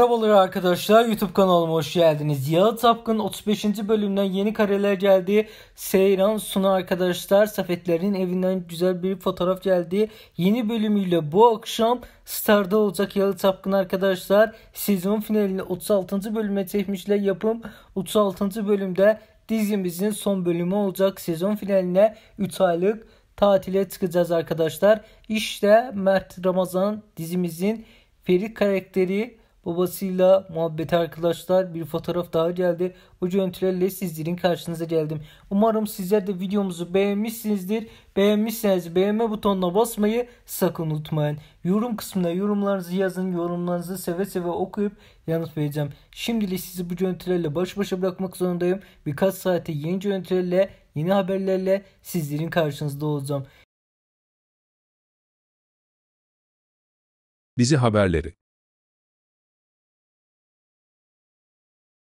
Merhabalar arkadaşlar YouTube kanalıma hoş geldiniz. Yağı Tapkın 35. bölümden yeni kareler geldi. Seyran Suna arkadaşlar Safetler'in evinden güzel bir fotoğraf geldi. Yeni bölümüyle bu akşam Star'da olacak Yalı Tapkın arkadaşlar. Sezon finalini 36. bölüme çekmişler yapım. 36. bölümde dizimizin son bölümü olacak. Sezon finaline 3 aylık tatile çıkacağız arkadaşlar. İşte Mert Ramazan dizimizin Ferit karakteri Babasıyla muhabbet arkadaşlar bir fotoğraf daha geldi. Bu görüntülerle sizlerin karşınıza geldim. Umarım sizler de videomuzu beğenmişsinizdir. Beğenmişseniz beğenme butonuna basmayı sakın unutmayın. Yorum kısmına yorumlarınızı yazın. Yorumlarınızı seve seve okuyup yanıt vereceğim. Şimdilik sizi bu görüntülerle baş başa bırakmak zorundayım. Birkaç saate yeni görüntülerle, yeni haberlerle sizlerin karşınızda olacağım. Bizi haberleri